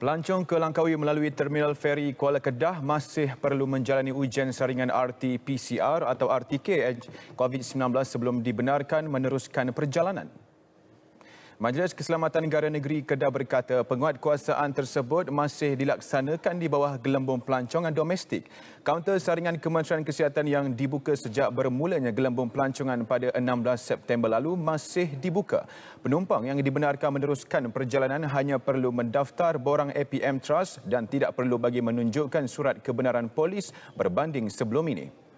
Pelancong ke Langkawi melalui terminal feri Kuala Kedah masih perlu menjalani ujian saringan RT-PCR atau RTK eh, COVID-19 sebelum dibenarkan meneruskan perjalanan. Majlis Keselamatan Negara Negeri Kedah berkata penguatkuasaan tersebut masih dilaksanakan di bawah gelembung pelancongan domestik. Kaunter saringan Kementerian Kesihatan yang dibuka sejak bermulanya gelembung pelancongan pada 16 September lalu masih dibuka. Penumpang yang dibenarkan meneruskan perjalanan hanya perlu mendaftar borang APM Trust dan tidak perlu bagi menunjukkan surat kebenaran polis berbanding sebelum ini.